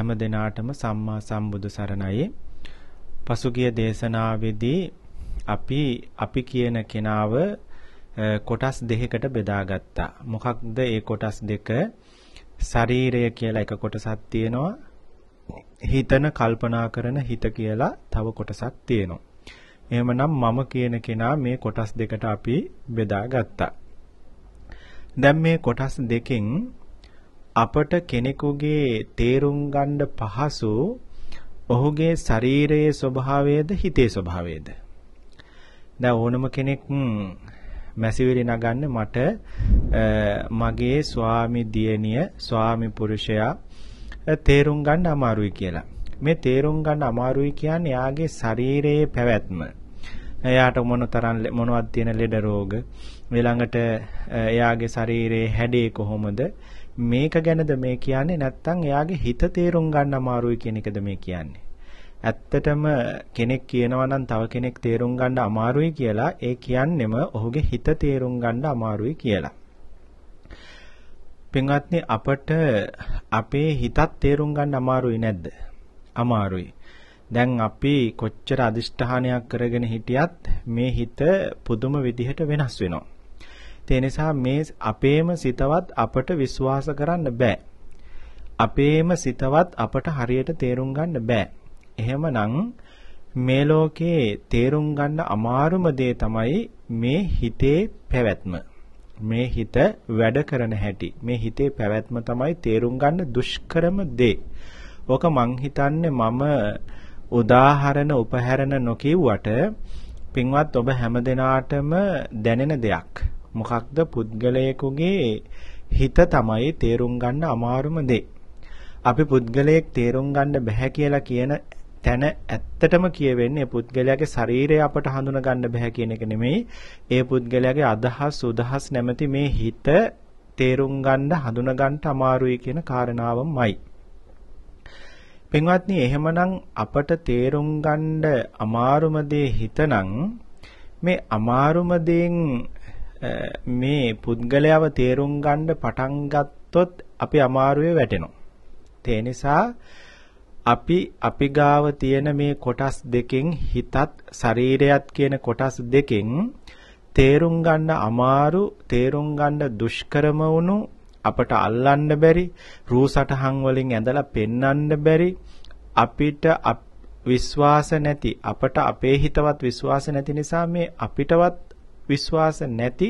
හැම දිනාටම සම්මා සම්බුදු සරණයි. පසුගිය දේශනාවේදී අපි අපි කියන කෙනාව කොටස් දෙකකට බෙදාගත්තා. මොකක්ද ඒ කොටස් දෙක? ශරීරය කියලා එක කොටසක් තියෙනවා. හිතන කල්පනා කරන හිත කියලා තව කොටසක් තියෙනවා. එහෙමනම් මම කියන කෙනා මේ කොටස් දෙකට අපි බෙදාගත්තා. දැන් මේ කොටස් දෙකෙන් අපට කෙනෙකුගේ තේරුම් ගන්න පහසු ඔහුගේ ශරීරයේ ස්වභාවයද හිතේ ස්වභාවයද දැන් ඕනම කෙනෙක් මැසිවිලි නගන්න මට මගේ ස්වාමි දියණිය ස්වාමි පුරුෂයා තේරුම් ගන්න අමාරුයි කියලා මේ තේරුම් ගන්න අමාරුයි කියන්නේ යාගේ ශරීරයේ පැවැත්ම එයාට මොන තරම් මොනවද තියෙන ලෙඩ රෝග ඊළඟට එයාගේ ශරීරයේ හැඩේ කොහොමද මේක ගැනද මේ කියන්නේ නැත්නම් එයාගේ හිත තේරුම් ගන්න අමාරුයි කියන එකද මේ කියන්නේ. ඇත්තටම කෙනෙක් කියනවා නම් තව කෙනෙක් තේරුම් ගන්න අමාරුයි කියලා ඒ කියන්නෙම ඔහුගේ හිත තේරුම් ගන්න අමාරුයි කියලා. පින්වත්නි අපට අපේ හිතත් තේරුම් ගන්න අමාරුයි නැද්ද? අමාරුයි. දැන් අපි කොච්චර අදිෂ්ඨානයක් කරගෙන හිටියත් මේ හිත පුදුම විදිහට වෙනස් වෙනවා. ඒ නිසා මේ අපේම සිතවත් අපට විශ්වාස කරන්න බෑ. අපේම සිතවත් අපට හරියට තේරුම් ගන්න බෑ. එහෙමනම් මේ ලෝකේ තේරුම් ගන්න අමාරුම දේ තමයි මේ හිතේ පැවැත්ම. මේ හිත වැඩ කරන හැටි මේ හිතේ පැවැත්ම තමයි තේරුම් ගන්න දුෂ්කරම දේ. ඕක මං හිතන්නේ මම උදාහරණ උපහැරණ නොකියුවට පින්වත් ඔබ හැමදෙනාටම දැනෙන දෙයක්. මොකක්ද පුද්ගලයෙකුගේ හිත තමයි තේරුම් ගන්න අමාරුම දේ. අපි පුද්ගලයෙක් තේරුම් ගන්න බෑ කියලා කියන තැන ඇත්තටම කියවෙන්නේ පුද්ගලයාගේ ශරීරය අපට හඳුනා ගන්න බෑ කියන එක නෙමෙයි. ඒ පුද්ගලයාගේ අදහස් උදහස් නැමැති මේ හිත තේරුම් ගන්න හඳුනා ගන්න අමාරුයි කියන කාරණාවමයි. පින්වත්නි එහෙමනම් අපට තේරුම් ගන්න අමාරුම දේ හිතනම් මේ අමාරුම දේෙන් මේ පුද්ගලයාව තේරුම් ගන්න පටන් ගත්තොත් අපි අමාරුවේ වැටෙනවා. ඒ නිසා අපි අපි ගාව තියෙන මේ කොටස් දෙකෙන් හිතත් ශරීරයත් කියන කොටස් දෙකෙන් තේරුම් ගන්න අමාරු තේරුම් ගන්න දුෂ්කරම වුණු අපට අල්ලන්න බැරි රූ සටහන් වලින් ඇඳලා පෙන්වන්න බැරි අපිට විශ්වාස නැති අපට අපේ හිතවත් විශ්වාස නැති නිසා මේ අපිටවත් විශ්වාස නැති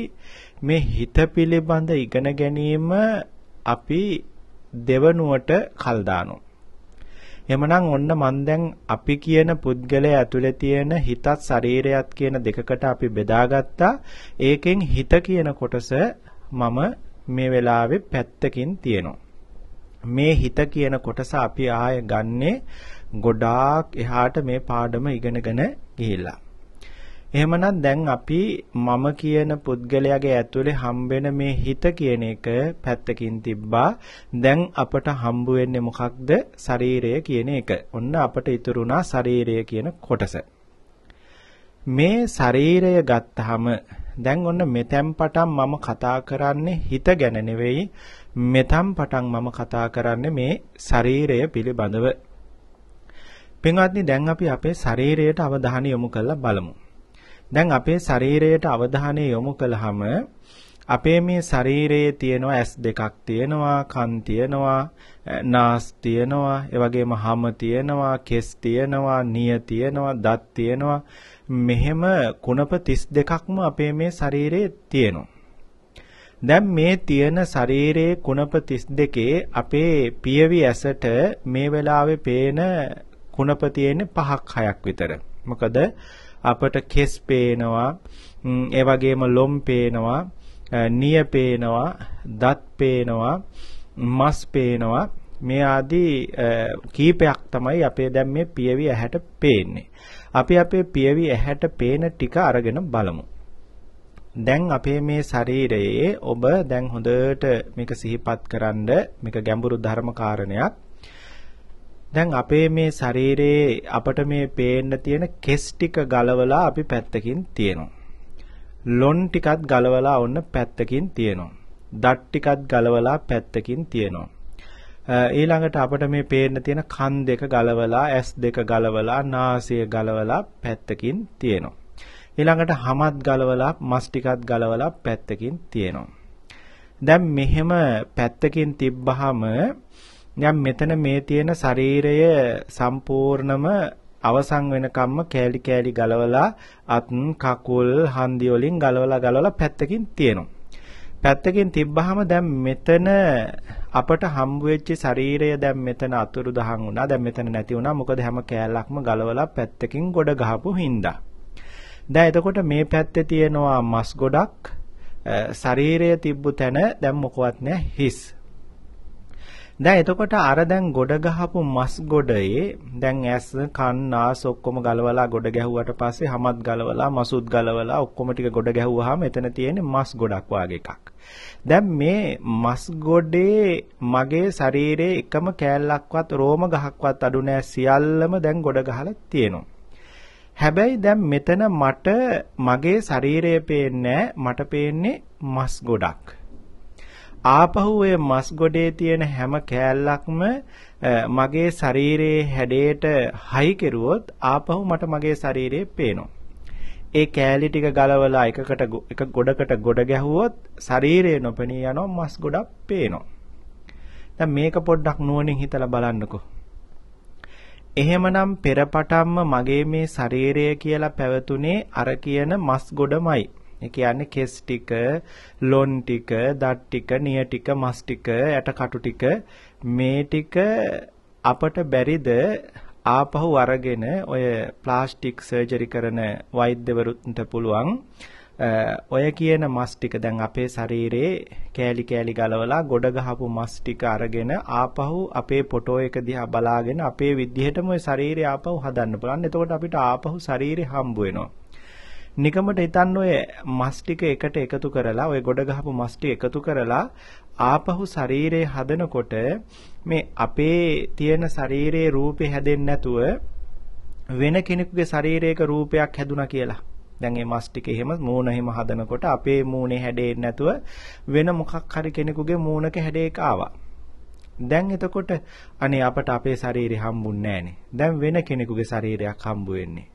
මේ හිත පිළිබඳ ඉගෙන ගැනීම අපි දෙවනුවට කල් දානවා. එමනම් ඔන්න මන් දැන් අපි කියන පුද්ගලයා ඇතුලේ තියෙන හිතත් ශරීරයත් කියන දෙකකට අපි බෙදාගත්තා. ඒකෙන් හිත කියන කොටස මම මේ වෙලාවේ පැත්තකින් තියෙනවා. මේ හිත කියන කොටස අපි ආය ගන්නේ ගොඩාක් එහාට මේ පාඩම ඉගෙනගෙන ගිහිල්ලා. එහෙමනම් දැන් අපි මම කියන පුද්ගලයාගේ ඇතුලේ හම්බෙන මේ හිත කියන එක පැත්තකින් තිබ්බා. දැන් අපට හම්බ වෙන්නේ මොකක්ද? ශරීරය කියන එක. ඔන්න අපට ඉතුරුනා ශරීරය කියන කොටස. මේ ශරීරය ගත්තාම දැන් ඔන්න මෙතෙන් පටන් මම කතා කරන්නේ හිත ගැන නෙවෙයි. මෙතෙන් පටන් මම කතා කරන්නේ මේ ශරීරය පිළිබඳව. පින්වත්නි දැන් අපි අපේ ශරීරයට අවධානය යොමු කරලා බලමු. දැන් අපේ ශරීරයට අවධානය යොමු කළාම අපේ මේ ශරීරයේ තියෙනවා ඇස් දෙකක් තියෙනවා කන් තියෙනවා නාස් තියෙනවා ඒ වගේම හම තියෙනවා කෙස් තියෙනවා නිය තියෙනවා දත් තියෙනවා මෙහෙම කුණප 32ක්ම අපේ මේ ශරීරයේ තියෙනවා දැන් මේ තියෙන ශරීරයේ කුණප 32 අපේ පියවි ඇසට මේ වෙලාවේ පේන කුණප තියෙන්නේ පහක් හයක් විතර. මොකද අපට කෙස් පේනවා ඒ වගේම ලොම් පේනවා නිය පේනවා දත් පේනවා මස් පේනවා මේ ආදී කීපයක් තමයි අපේ දැන් මේ පියවි ඇහැට පේන්නේ. අපි අපේ පියවි ඇහැට පේන ටික අරගෙන බලමු. දැන් අපේ මේ ශරීරයේ ඔබ දැන් හොඳට මේක සිහිපත් කරන්ඩ මේක ගැඹුරු ධර්ම කාරණයක්. දැන් අපේ මේ ශරීරයේ අපට මේ පේන්න තියෙන කෙස් ටික ගලවලා අපි පැත්තකින් තියනවා. ලොන් ටිකත් ගලවලා ඔන්න පැත්තකින් තියනවා. දත් ටිකත් ගලවලා පැත්තකින් තියනවා. ඊළඟට අපට මේ පේන්න තියෙන කන් දෙක ගලවලා ඇස් දෙක ගලවලා නාසය ගලවලා පැත්තකින් තියෙනවා. ඊළඟට හමත් ගලවලා මස් ටිකත් ගලවලා පැත්තකින් තියෙනවා. දැන් මෙහෙම පැත්තකින් තිබ්බහම දැන් මෙතන මේ තියෙන ශරීරය සම්පූර්ණම අවසන් වෙනකම්ම කෑලි කෑලි ගලවලා අත් කකුල් හන්දි වලින් ගලවලා ගලවලා පැත්තකින් තියෙනවා. පැත්තකින් තිබ්බහම දැන් මෙතන අපට හම්බ වෙච්ච ශරීරය දැන් මෙතන අතුරු දහන් වුණා. දැන් මෙතන නැති වුණා. මොකද හැම කෑල්ලක්ම ගලවලා පැත්තකින් ගොඩ ගහපු හින්දා. දැන් එතකොට මේ පැත්තේ තියෙනවා මස් ගොඩක්. ශරීරය තිබ්බු තැන දැන් මොකවත් නැහැ හිස්. දැන් එතකොට අර දැන් ගොඩ ගහපු මස් ගොඩේ දැන් ඇස් කන් ආස් ඔක්කොම ගලවලා ගොඩ ගැහුවට පස්සේ හමත් ගලවලා මසුත් ගලවලා ඔක්කොම ටික ගොඩ ගැහුවාම එතන තියෙන්නේ මස් ගොඩක් වාගේ එකක්. දැන් මේ මස් ගොඩේ මගේ ශරීරයේ එකම කෑල්ලක්වත් රෝම ගහක්වත් අඩු නෑ සියල්ලම දැන් ගොඩ ගහලා තියෙනවා. හැබැයි දැන් මෙතන මට මගේ ශරීරය පේන්නේ මට පේන්නේ මස් ගොඩක්. ආපහු ඔය මස් ගොඩේ තියෙන හැම කෑල්ලක්ම මගේ ශරීරයේ හැඩයට හයි කෙරුවොත් ආපහු මට මගේ ශරීරයේ පේනවා. ඒ කෑලි ටික ගලවලා එකකට එක ගොඩකට ගොඩ ගැහුවොත් ශරීරය නොපෙනී යනවා මස් ගොඩක් පේනවා. දැන් මේක පොඩ්ඩක් නුවණින් හිතලා බලන්නකෝ. එහෙමනම් පෙරපටම්ම මගේ මේ ශරීරය කියලා පැවතුනේ අර කියන මස් ගොඩමයි. ඒ කියන්නේ කෙස් ටික, ලොන් ටික, දත් ටික, නිය ටික, මස් ටික, යට කටු ටික මේ ටික අපට බැරිද ආපහු අරගෙන ඔය ප්ලාස්ටික් සර්ජරි කරන වෛද්‍යවරුන්ට පුළුවන් ඔය කියන මස් ටික දැන් අපේ ශරීරේ කෑලි කෑලි ගලවලා ගොඩ ගහපු මස් ටික අරගෙන ආපහු අපේ ෆොටෝ එක දිහා බලාගෙන අපේ විදිහටම ඔය ශරීරය ආපහු හදන්න පුළුවන්. එතකොට අපිට ආපහු ශරීරය හම්බ වෙනවා. නිකමට හිතන්න ඔය මස් ටික එකට එකතු කරලා ඔය ගොඩ ගහපු මස් ටික එකතු කරලා ආපහු ශරීරේ හදනකොට මේ අපේ තියෙන ශරීරයේ රූපේ හැදෙන්නේ නැතුව වෙන කෙනෙකුගේ ශරීරයක රූපයක් හැදුනා කියලා. දැන් මේ මස් ටික එහෙම මූණ එහෙම හදනකොට අපේ මූණේ හැඩේන්නේ නැතුව වෙන මොකක් හරි කෙනෙකුගේ මූණක හැඩයක ආවා. දැන් එතකොට අනේ අපට අපේ ශරීරය හම්බුන්නේ නැහනේ. දැන් වෙන කෙනෙකුගේ ශරීරයක් හම්බු වෙන්නේ.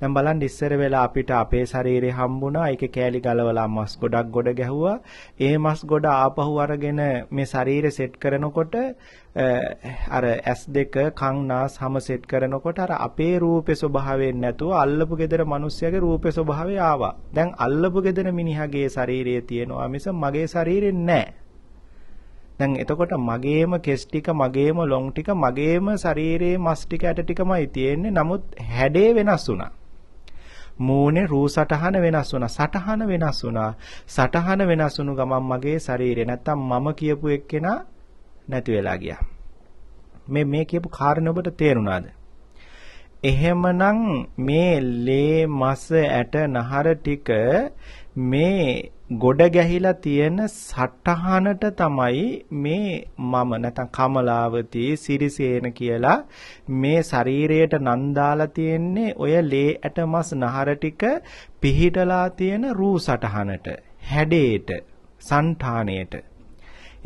දැන් බලන්න ඉස්සර වෙලා අපිට අපේ ශරීරේ හම්බුණා ඒකේ කෑලි ගලවලා මස් ගොඩක් ගොඩ ගැහුවා ඒ මස් ගොඩ ආපහු අරගෙන මේ ශරීරේ සෙට් කරනකොට අර S2 කන් නාස් හැම සෙට් කරනකොට අර අපේ රූපේ ස්වභාවයෙන් නැතුව අල්ලපු gedara මිනිස්සයාගේ රූපේ ස්වභාවය ආවා දැන් අල්ලපු gedara මිනිහාගේ ශරීරයේ තියෙනවා මිස මගේ ශරීරේ නැහැ දැන් එතකොට මගේම කෙස් ටික මගේම ලොම් ටික මගේම ශරීරයේ මස් ටික ඇට ටිකමයි තියෙන්නේ නමුත් හැඩේ වෙනස් වුණා මූණේ රූ සටහන වෙනස් වුණා. සටහන වෙනස් වුණා. සටහන වෙනස් වුණු ගමන් මගේ ශරීරය නැත්තම් මම කියපු එක්කෙනා නැති වෙලා ගියා. මේ මේ කියපු කාරණේ ඔබට තේරුණාද? එහෙමනම් මේ ලේ මස් ඇට නහර ටික මේ ගොඩ ගැහිලා තියෙන සටහනට තමයි මේ මම නැත්නම් කමලාවති සිරිසේන කියලා මේ ශරීරයට නම් දාලා තියෙන්නේ ඔය ලේ ඇට මස් නහර ටික පිහිටලා තියෙන රූ සටහනට හැඩේට సంతාණයට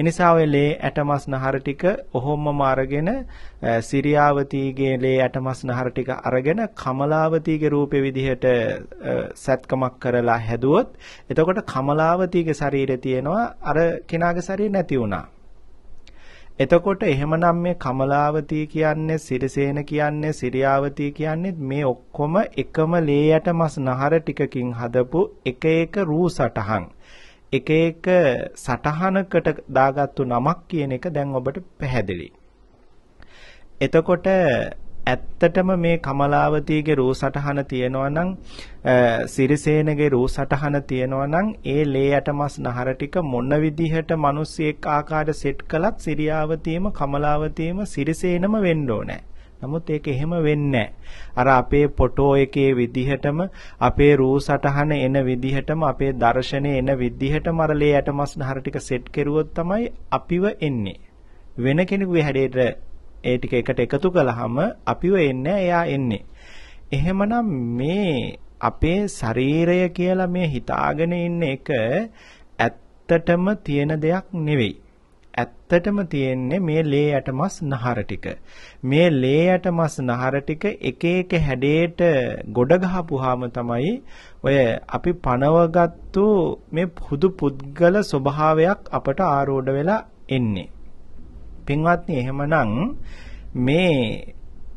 එනිසා ඔය ලේ ඇටමස් නහර ටික ඔහොමම අරගෙන සිරියාවතිගේ ලේ ඇටමස් නහර ටික අරගෙන කමලාවතිගේ රූපේ විදිහට සැත්කමක් කරලා හැදුවොත් එතකොට කමලාවතිගේ ශරීරය තියෙනවා අර කෙනාගේ ශරීරය නැති වුණා. එතකොට එහෙමනම් මේ කමලාවතී කියන්නේ සිරිසේන කියන්නේ සිරියාවතී කියන්නේ මේ ඔක්කොම එකම ලේ යට මස් නහර ටිකකින් හදපු එක එක රූ සටහන්. එක එක සටහනකට දාගත්තු නමක් කියන එක දැන් ඔබට පැහැදිලි. එතකොට ඇත්තටම මේ කමලාවතිගේ රූ සටහන තියෙනවා නම් සිරිසේනගේ රූ සටහන තියෙනවා නම් ඒ ලේ යටමස් නහර ටික මොන විදිහට මිනිස්සෙක් ආකාර සෙට් කළත් සිරියාවතියම කමලාවතියම සිරිසේනම වෙන්න ඕනේ. නමුත් ඒක එහෙම වෙන්නේ අර අපේ ෆොටෝ එකේ විදිහටම අපේ රූ සටහන එන විදිහටම අපේ දර්ශනය එන විදිහටම අර ලේ ඇටමස් නහර ටික සෙට් කරුවොත් තමයි අපිව එන්නේ. වෙන කෙනෙකුගේ හැඩයට ඒ ටික එකට එකතු කළාම අපිව එන්නේ එයා එන්නේ. එහෙමනම් මේ අපේ ශරීරය කියලා මේ හිතාගෙන ඉන්න එක ඇත්තටම තියෙන දෙයක් නෙවෙයි. ඇත්තටම තියෙන්නේ මේ ලේ ඇටමස් නහර ටික. මේ ලේ ඇටමස් නහර ටික එක එක හැඩයට ගොඩ ගහපුවාම තමයි ඔය අපි පනවගත්තු මේ හුදු පුද්ගල ස්වභාවයක් අපට ආරෝඪ වෙලා එන්නේ. පින්වත්නි එහෙමනම් මේ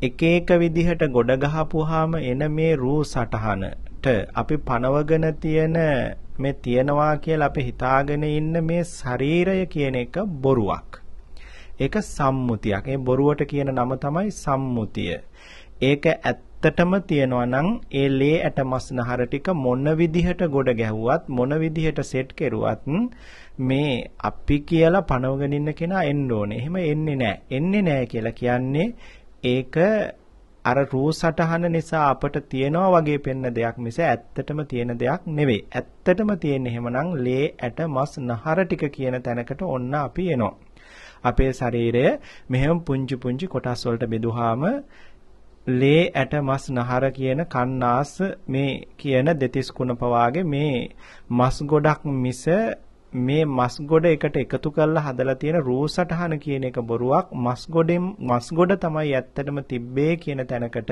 එක එක විදිහට ගොඩ ගහපුවාම එන මේ රූ සටහන කොට අපි පනවගෙන තියෙන මේ තියනවා කියලා අපි හිතාගෙන ඉන්න මේ ශරීරය කියන එක බොරුවක්. ඒක සම්මුතියක්. ඒ බොරුවට කියන නම තමයි සම්මුතිය. ඒක ඇත්තටම තියනවා නම් ඒ ලේ ඇට මස් නහර ටික මොන විදිහට ගොඩ ගැහුවත් මොන විදිහට සෙට් කෙරුවත් මේ අපි කියලා පනවගෙන ඉන්න කෙනා එන්න ඕනේ. එහෙම එන්නේ නැහැ. එන්නේ නැහැ කියලා කියන්නේ ඒක අර රූ සටහන නිසා අපට තියෙනවා වගේ පෙන්න දෙයක් මිස ඇත්තටම තියෙන දෙයක් නෙවෙයි. ඇත්තටම තියෙන හැමනම් ලේ ඇට මස් නහර ටික කියන තැනකට ඔන්න අපි එනවා. අපේ ශරීරය මෙහෙම පුංචි පුංචි කොටස් වලට බෙදුවාම ලේ ඇට මස් නහර කියන කන්නාස මේ කියන දෙතිස් කුණප වාගේ මේ මස් ගොඩක් මිස මේ මස් ගොඩ එකට එකතු කරලා හදලා තියෙන රූ සටහන කියන එක බොරුවක් මස් ගොඩෙන් මස් ගොඩ තමයි ඇත්තටම තිබ්බේ කියන තැනකට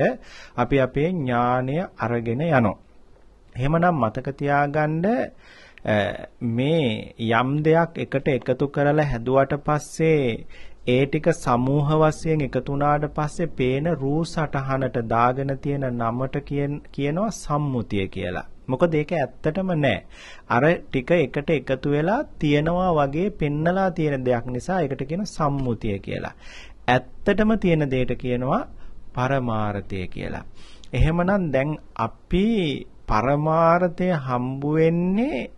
අපි අපේ ඥාණය අරගෙන යනවා. එහෙමනම් මතක තියාගන්න මේ යම් දෙයක් එකට එකතු කරලා හැදුවට පස්සේ ඒ ටික සමූහ වශයෙන් එකතු වුණාට පස්සේ පේන රූ සටහනට දාගෙන තියෙන නමට කියනවා සම්මුතිය කියලා. මොකද ඒක ඇත්තටම නෑ. අර ටික එකට එකතු වෙලා තියනවා වගේ පෙන්නලා තියෙන දෙයක් නිසා ඒකට කියන සම්මුතිය කියලා. ඇත්තටම තියෙන දෙයට කියනවා පරමාර්ථය කියලා. එහෙමනම් දැන් අපි පරමාර්ථය හම්බු වෙන්නේ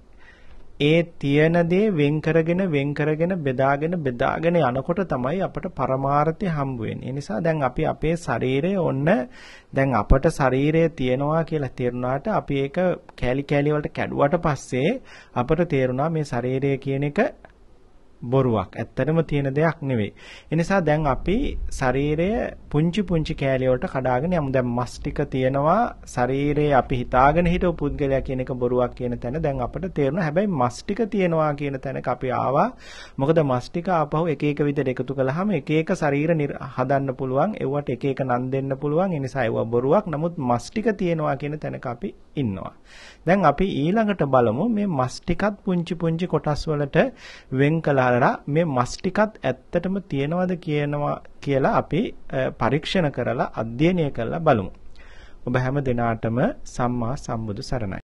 ඒ තියෙන දේ වෙන් කරගෙන වෙන් කරගෙන බෙදාගෙන බෙදාගෙන යනකොට තමයි අපට පරමාර්ථය හම්බ වෙන්නේ. ඒ නිසා දැන් අපි අපේ ශරීරය ඔන්න දැන් අපට ශරීරය තියෙනවා කියලා තේරුණාට අපි ඒක කෑලි කෑලි වලට කැඩුවට පස්සේ අපට තේරුණා මේ ශරීරය කියන එක බොරුවක්. ඇත්තටම තියෙන දෙයක් නෙවෙයි. ඒ නිසා දැන් අපි ශරීරය පුංචි පුංචි කෑලි වලට කඩාගෙන යමු. දැන් මස් ටික තියෙනවා ශරීරයේ අපි හිතාගෙන හිටව පුද්ගලයා කියන එක බොරුවක් කියන තැන දැන් අපිට තේරෙනවා. හැබැයි මස් ටික තියෙනවා කියන තැනක අපි ආවා. මොකද මස් ටික ආපහු එක එක විදිහට එකතු කළාම එක එක ශරීර හදන්න පුළුවන්. ඒවට එක එක නම් දෙන්න පුළුවන්. ඒ නිසා ඒවා බොරුවක්. නමුත් මස් ටික තියෙනවා කියන තැනක අපි ඉන්නවා. දැන් අපි ඊළඟට බලමු මේ මස් ටිකත් පුංචි පුංචි කොටස් වලට වෙන් කළා දාලා මේ මස් ටිකත් ඇත්තටම තියෙනවද කියනවා කියලා අපි පරීක්ෂණ කරලා අධ්‍යයනය කරලා බලමු. ඔබ හැම දිනාටම සම්මා සම්බුදු සරණයි.